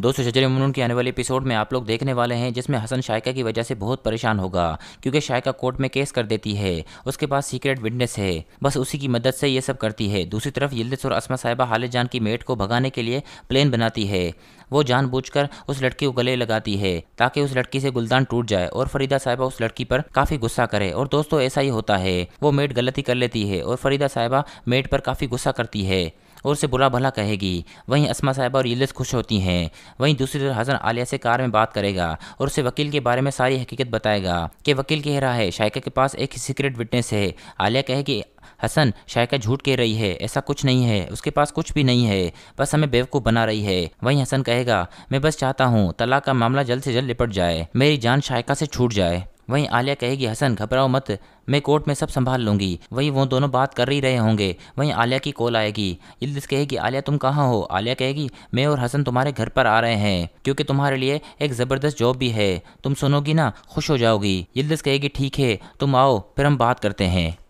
दोस्तों शजर मुनून के आने वाले एपिसोड में आप लोग देखने वाले हैं जिसमें हसन शायका की वजह से बहुत परेशान होगा क्योंकि शायका कोर्ट में केस कर देती है उसके पास सीक्रेट विटनेस है बस उसी की मदद से ये सब करती है दूसरी तरफ यिल्दिस और असमा साहिबा हाल जान की मेट को भगाने के लिए प्लेन बनाती है वो जानबूझकर उस लड़की को गले लगाती है ताकि उस लड़की से गुलदान टूट जाए और फरीदा साहिबा उस लड़की पर काफ़ी गुस्सा करे और दोस्तों ऐसा ही होता है वो मेट गलती कर लेती है और फरीदा साहिबा मेट पर काफ़ी गुस्सा करती है और उसे बुरा भला कहेगी वहीं असमा साहिबा और यूलिस खुश होती हैं वहीं दूसरी तरफ हसन आलिया से कार में बात करेगा और उसे वकील के बारे में सारी हकीकत बताएगा कि वकील कह रहा है शायका के पास एक सीक्रेट विटनेस है आलिया कहेगी हसन शायका झूठ कह रही है ऐसा कुछ नहीं है उसके पास कुछ भी नहीं है बस हमें बेवकूफ़ बना रही है वहीं हसन कहेगा मैं बस चाहता हूँ तलाक का मामला जल्द से जल्द निपट जाए मेरी जान शायका से छूट जाए वहीं आलिया कहेगी हसन घबराओ मत मैं कोर्ट में सब संभाल लूंगी वहीं वो दोनों बात कर ही रहे होंगे वहीं आलिया की कॉल आएगी इल्दिस कहेगी आलिया तुम कहाँ हो आलिया कहेगी मैं और हसन तुम्हारे घर पर आ रहे हैं क्योंकि तुम्हारे लिए एक ज़बरदस्त जॉब भी है तुम सुनोगी ना खुश हो जाओगी इल्दिस कहेगी ठीक है तुम आओ फिर हम बात करते हैं